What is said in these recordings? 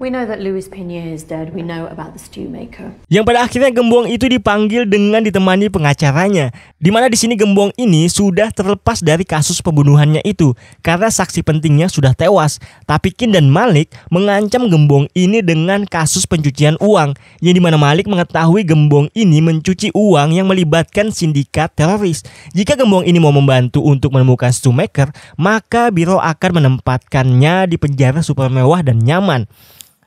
We know that Louis Pinier is dead. We know about the stew maker. Yang pada akhirnya Gembong itu dipanggil dengan ditemani pengacaranya. Di mana di sini Gembong ini sudah terlepas dari kasus pembunuhannya itu karena saksi pentingnya sudah tewas. Tapi Kin dan Malik mengancam Gembong ini dengan kasus pencucian uang. Yang mana Malik mengetahui Gembong ini mencuci uang yang melibatkan sindikat teroris. Jika Gembong ini mau membantu untuk menemukan stew maker, maka Biro akan menempatkannya di penjara super mewah dan nyaman.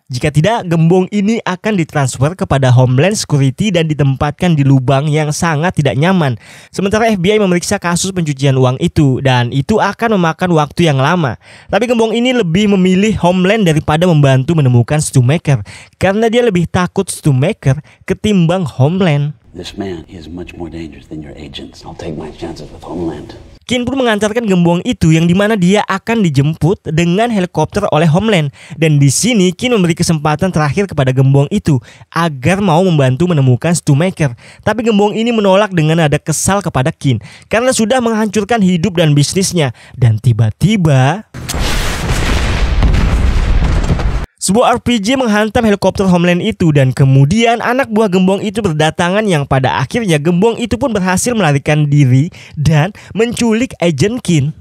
Jika tidak, gembong ini akan ditransfer kepada Homeland Security dan ditempatkan di lubang yang sangat tidak nyaman. Sementara FBI memeriksa kasus pencucian uang itu dan itu akan memakan waktu yang lama. Tapi gembong ini lebih memilih Homeland daripada membantu menemukan Stumaker karena dia lebih takut Stumaker ketimbang Homeland. This man is much more dangerous than your agents. I'll take my chances with Homeland. Kin pun mengantarkan gembong itu yang dimana dia akan dijemput dengan helikopter oleh Homeland. Dan di sini Kin memberi kesempatan terakhir kepada gembong itu agar mau membantu menemukan Stumaker. Tapi gembong ini menolak dengan ada kesal kepada Kin karena sudah menghancurkan hidup dan bisnisnya. Dan tiba-tiba... Sebuah RPG menghantam helikopter Homeland itu dan kemudian anak buah Gembong itu berdatangan yang pada akhirnya Gembong itu pun berhasil melarikan diri dan menculik Agent Kin.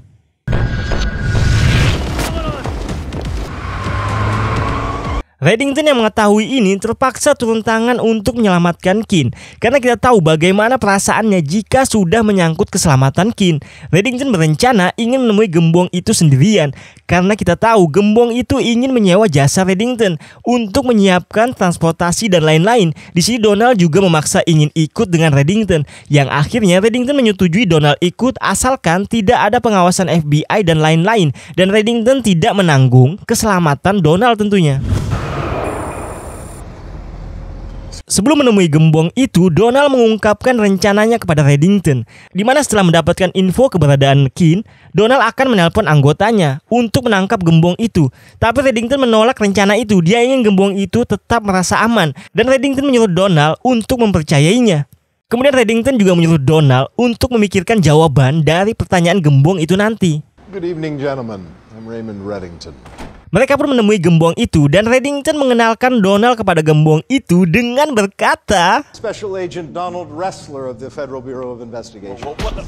Reddington yang mengetahui ini terpaksa turun tangan untuk menyelamatkan Kin. Karena kita tahu bagaimana perasaannya jika sudah menyangkut keselamatan Kin. Reddington berencana ingin menemui gembong itu sendirian. Karena kita tahu gembong itu ingin menyewa jasa Reddington untuk menyiapkan transportasi dan lain-lain. Di sini Donald juga memaksa ingin ikut dengan Reddington. Yang akhirnya Reddington menyetujui Donald ikut asalkan tidak ada pengawasan FBI dan lain-lain. Dan Reddington tidak menanggung keselamatan Donald tentunya. Sebelum menemui gembong itu, Donald mengungkapkan rencananya kepada Reddington, di mana setelah mendapatkan info keberadaan Kin, Donald akan menelpon anggotanya untuk menangkap gembong itu. Tapi Reddington menolak rencana itu. Dia ingin gembong itu tetap merasa aman dan Reddington menyuruh Donald untuk mempercayainya. Kemudian Reddington juga menyuruh Donald untuk memikirkan jawaban dari pertanyaan gembong itu nanti. Good evening, gentlemen. I'm Raymond Reddington. Mereka pun menemui gembong itu dan Reddington mengenalkan Donald kepada gembong itu dengan berkata, Special Agent Donald Wrestler of the Federal Bureau of Investigation. Oh, what the...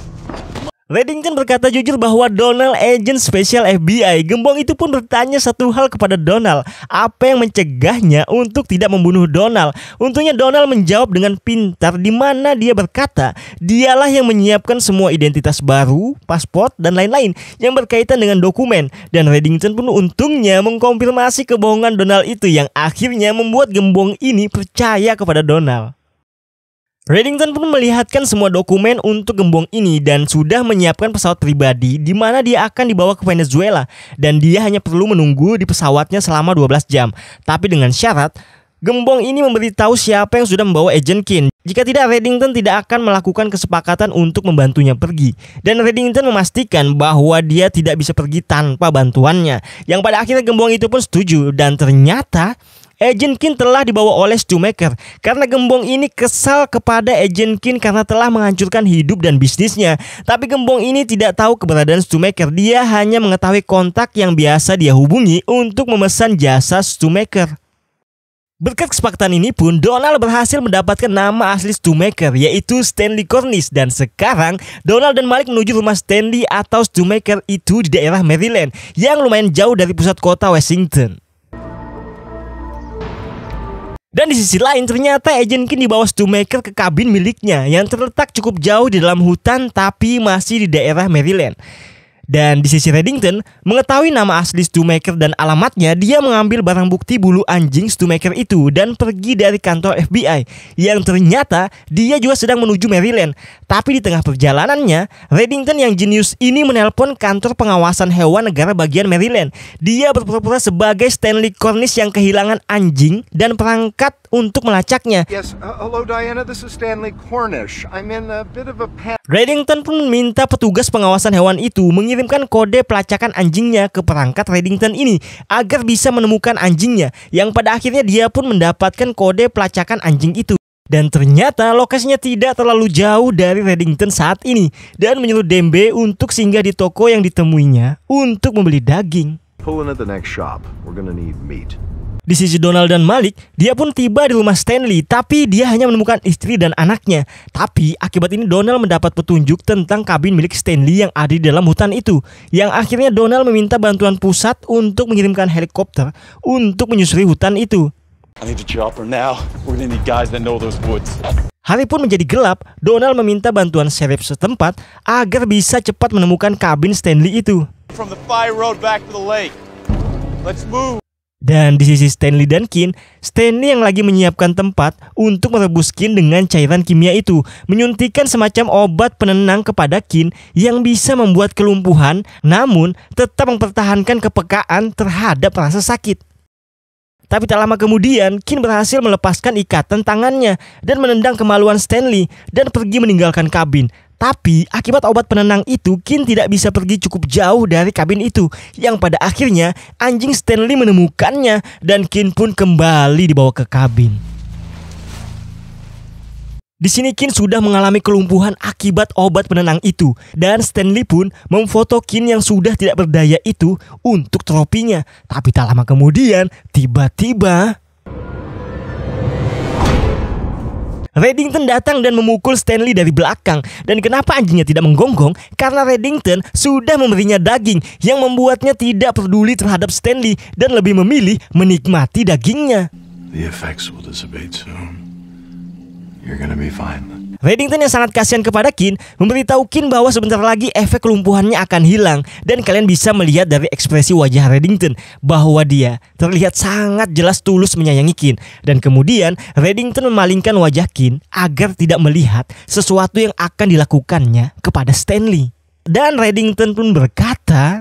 Reddington berkata jujur bahwa Donald agent special FBI Gembong itu pun bertanya satu hal kepada Donald Apa yang mencegahnya untuk tidak membunuh Donald Untungnya Donald menjawab dengan pintar di mana dia berkata Dialah yang menyiapkan semua identitas baru, pasport, dan lain-lain Yang berkaitan dengan dokumen Dan Reddington pun untungnya mengkonfirmasi kebohongan Donald itu Yang akhirnya membuat Gembong ini percaya kepada Donald Reddington pun melihatkan semua dokumen untuk gembong ini dan sudah menyiapkan pesawat pribadi di mana dia akan dibawa ke Venezuela dan dia hanya perlu menunggu di pesawatnya selama 12 jam. Tapi dengan syarat, gembong ini memberitahu siapa yang sudah membawa agen Kin. Jika tidak, Reddington tidak akan melakukan kesepakatan untuk membantunya pergi. Dan Reddington memastikan bahwa dia tidak bisa pergi tanpa bantuannya. Yang pada akhirnya gembong itu pun setuju dan ternyata Agent Kin telah dibawa oleh Stumaker karena Gembong ini kesal kepada Agent Kin karena telah menghancurkan hidup dan bisnisnya. Tapi Gembong ini tidak tahu keberadaan Stumaker. Dia hanya mengetahui kontak yang biasa dia hubungi untuk memesan jasa Stumaker. Berkat kesepakatan ini pun, Donald berhasil mendapatkan nama asli Stumaker, yaitu Stanley Cornish. Dan sekarang, Donald dan Malik menuju rumah Stanley atau Stumaker itu di daerah Maryland, yang lumayan jauh dari pusat kota Washington. Dan di sisi lain ternyata Agent kini dibawa Stumaker ke kabin miliknya yang terletak cukup jauh di dalam hutan tapi masih di daerah Maryland. Dan di sisi Reddington, mengetahui nama asli Stumaker dan alamatnya, dia mengambil barang bukti bulu anjing Stumaker itu dan pergi dari kantor FBI yang ternyata dia juga sedang menuju Maryland. Tapi di tengah perjalanannya, Reddington yang jenius ini menelpon kantor pengawasan hewan negara bagian Maryland. Dia berpura-pura sebagai Stanley Cornish yang kehilangan anjing dan perangkat untuk melacaknya. Yes, uh, hello Diana, this is Stanley Cornish. I'm in a bit of a Reddington pun meminta petugas pengawasan hewan itu mengirimkan kode pelacakan anjingnya ke perangkat Reddington ini agar bisa menemukan anjingnya yang pada akhirnya dia pun mendapatkan kode pelacakan anjing itu. Dan ternyata lokasinya tidak terlalu jauh dari Reddington saat ini dan menyuruh Dembe untuk singgah di toko yang ditemuinya untuk membeli daging. Pull in the next shop. We're gonna need meat. Di sisi Donald dan Malik, dia pun tiba di rumah Stanley, tapi dia hanya menemukan istri dan anaknya. Tapi akibat ini Donald mendapat petunjuk tentang kabin milik Stanley yang ada di dalam hutan itu. Yang akhirnya Donald meminta bantuan pusat untuk mengirimkan helikopter untuk menyusuri hutan itu. Hari pun menjadi gelap, Donald meminta bantuan sheriff setempat agar bisa cepat menemukan kabin Stanley itu. From the fire road back to the lake. Let's move. Dan di sisi Stanley dan Kin, Stanley yang lagi menyiapkan tempat untuk merebus Kin dengan cairan kimia itu, menyuntikkan semacam obat penenang kepada Kin yang bisa membuat kelumpuhan namun tetap mempertahankan kepekaan terhadap rasa sakit. Tapi tak lama kemudian, Kin berhasil melepaskan ikatan tangannya dan menendang kemaluan Stanley dan pergi meninggalkan kabin tapi akibat obat penenang itu, Kin tidak bisa pergi cukup jauh dari kabin itu. Yang pada akhirnya anjing Stanley menemukannya dan Kin pun kembali dibawa ke kabin. Di sini Kin sudah mengalami kelumpuhan akibat obat penenang itu dan Stanley pun memfoto Kin yang sudah tidak berdaya itu untuk tropinya. Tapi tak lama kemudian tiba-tiba Reddington datang dan memukul Stanley dari belakang. Dan kenapa anjingnya tidak menggonggong? Karena Reddington sudah memberinya daging yang membuatnya tidak peduli terhadap Stanley dan lebih memilih menikmati dagingnya. The effects will dissipate soon. You're gonna be fine. Reddington yang sangat kasihan kepada Kin memberitahu Kin bahwa sebentar lagi efek kelumpuhannya akan hilang dan kalian bisa melihat dari ekspresi wajah Reddington bahwa dia terlihat sangat jelas tulus menyayangi Kin dan kemudian Reddington memalingkan wajah Kin agar tidak melihat sesuatu yang akan dilakukannya kepada Stanley. Dan Reddington pun berkata,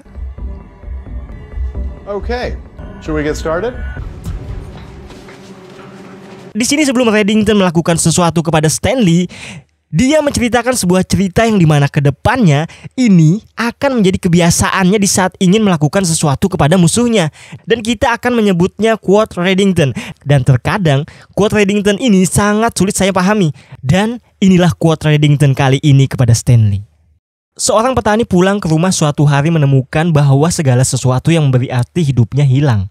"Okay, should we get started?" Di sini sebelum Reddington melakukan sesuatu kepada Stanley, dia menceritakan sebuah cerita yang dimana kedepannya ini akan menjadi kebiasaannya di saat ingin melakukan sesuatu kepada musuhnya. Dan kita akan menyebutnya quote Reddington. Dan terkadang quote Reddington ini sangat sulit saya pahami. Dan inilah quote Reddington kali ini kepada Stanley. Seorang petani pulang ke rumah suatu hari menemukan bahwa segala sesuatu yang memberi arti hidupnya hilang.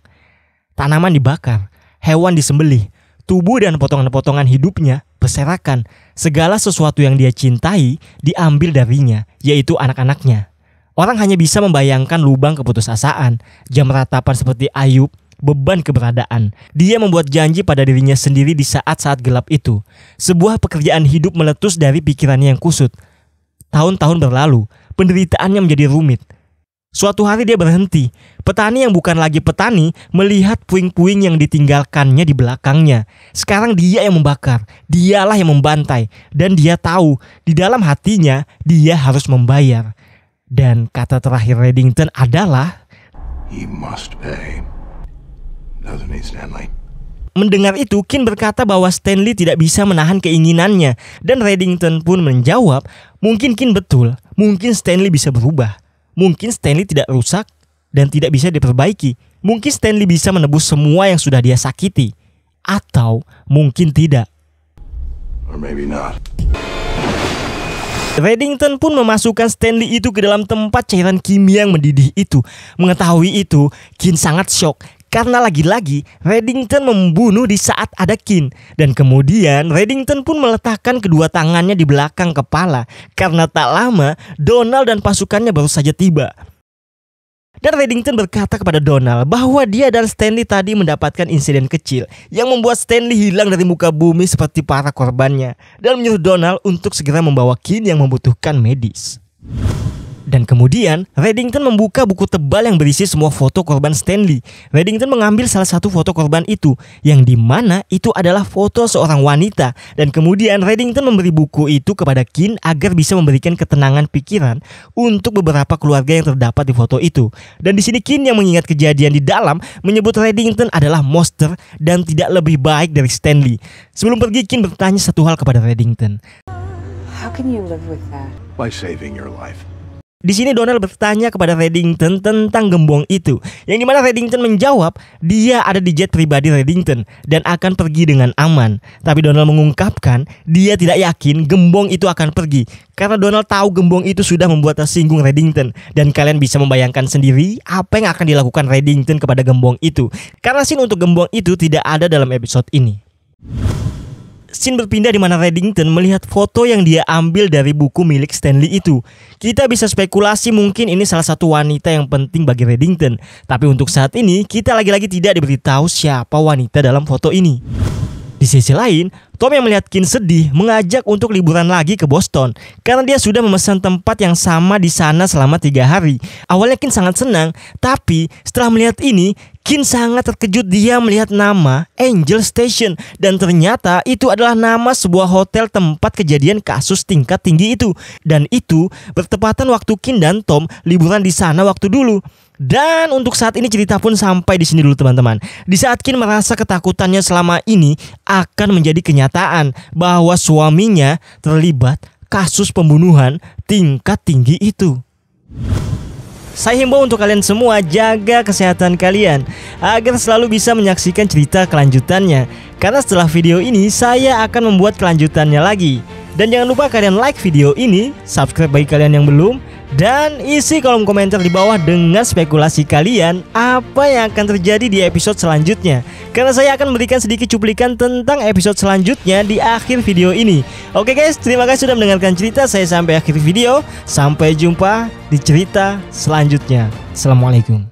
Tanaman dibakar, hewan disembelih, tubuh dan potongan-potongan hidupnya berserakan. Segala sesuatu yang dia cintai diambil darinya, yaitu anak-anaknya. Orang hanya bisa membayangkan lubang keputusasaan, jam ratapan seperti Ayub, beban keberadaan. Dia membuat janji pada dirinya sendiri di saat-saat gelap itu. Sebuah pekerjaan hidup meletus dari pikirannya yang kusut. Tahun-tahun berlalu, penderitaannya menjadi rumit. Suatu hari dia berhenti. Petani yang bukan lagi petani melihat puing-puing yang ditinggalkannya di belakangnya. Sekarang dia yang membakar, dialah yang membantai, dan dia tahu di dalam hatinya dia harus membayar. Dan kata terakhir Reddington adalah He must pay. Doesn't he, Stanley? Mendengar itu, Kin berkata bahwa Stanley tidak bisa menahan keinginannya dan Reddington pun menjawab, "Mungkin Kin betul, mungkin Stanley bisa berubah." mungkin Stanley tidak rusak dan tidak bisa diperbaiki. Mungkin Stanley bisa menebus semua yang sudah dia sakiti. Atau mungkin tidak. Or maybe not. Reddington pun memasukkan Stanley itu ke dalam tempat cairan kimia yang mendidih itu. Mengetahui itu, Kin sangat shock karena lagi-lagi Reddington membunuh di saat ada Kin dan kemudian Reddington pun meletakkan kedua tangannya di belakang kepala karena tak lama Donald dan pasukannya baru saja tiba. Dan Reddington berkata kepada Donald bahwa dia dan Stanley tadi mendapatkan insiden kecil yang membuat Stanley hilang dari muka bumi seperti para korbannya dan menyuruh Donald untuk segera membawa Kin yang membutuhkan medis. Dan kemudian, Reddington membuka buku tebal yang berisi semua foto korban Stanley. Reddington mengambil salah satu foto korban itu, yang dimana itu adalah foto seorang wanita. Dan kemudian Reddington memberi buku itu kepada Kin agar bisa memberikan ketenangan pikiran untuk beberapa keluarga yang terdapat di foto itu. Dan di sini Kin yang mengingat kejadian di dalam menyebut Reddington adalah monster dan tidak lebih baik dari Stanley. Sebelum pergi, Kin bertanya satu hal kepada Reddington. How can you live with that? By saving your life. Di sini Donald bertanya kepada Reddington tentang gembong itu, yang dimana Reddington menjawab dia ada di jet pribadi Reddington dan akan pergi dengan aman. Tapi Donald mengungkapkan dia tidak yakin gembong itu akan pergi karena Donald tahu gembong itu sudah membuat tersinggung Reddington dan kalian bisa membayangkan sendiri apa yang akan dilakukan Reddington kepada gembong itu. Karena scene untuk gembong itu tidak ada dalam episode ini. Scene berpindah di mana Reddington melihat foto yang dia ambil dari buku milik Stanley itu. Kita bisa spekulasi mungkin ini salah satu wanita yang penting bagi Reddington. Tapi untuk saat ini, kita lagi-lagi tidak diberitahu siapa wanita dalam foto ini. Di sisi lain, Tom yang melihat Kin sedih mengajak untuk liburan lagi ke Boston karena dia sudah memesan tempat yang sama di sana selama tiga hari. Awalnya Kin sangat senang, tapi setelah melihat ini, Kin sangat terkejut dia melihat nama Angel Station dan ternyata itu adalah nama sebuah hotel tempat kejadian kasus tingkat tinggi itu. Dan itu bertepatan waktu Kin dan Tom liburan di sana waktu dulu. Dan untuk saat ini cerita pun sampai di sini dulu teman-teman. Di saat Kin merasa ketakutannya selama ini akan menjadi kenyataan bahwa suaminya terlibat kasus pembunuhan tingkat tinggi itu. Saya himbau untuk kalian semua jaga kesehatan kalian agar selalu bisa menyaksikan cerita kelanjutannya. Karena setelah video ini saya akan membuat kelanjutannya lagi. Dan jangan lupa kalian like video ini, subscribe bagi kalian yang belum, dan isi kolom komentar di bawah dengan spekulasi kalian apa yang akan terjadi di episode selanjutnya. Karena saya akan memberikan sedikit cuplikan tentang episode selanjutnya di akhir video ini. Oke guys, terima kasih sudah mendengarkan cerita saya sampai akhir video. Sampai jumpa di cerita selanjutnya. Assalamualaikum.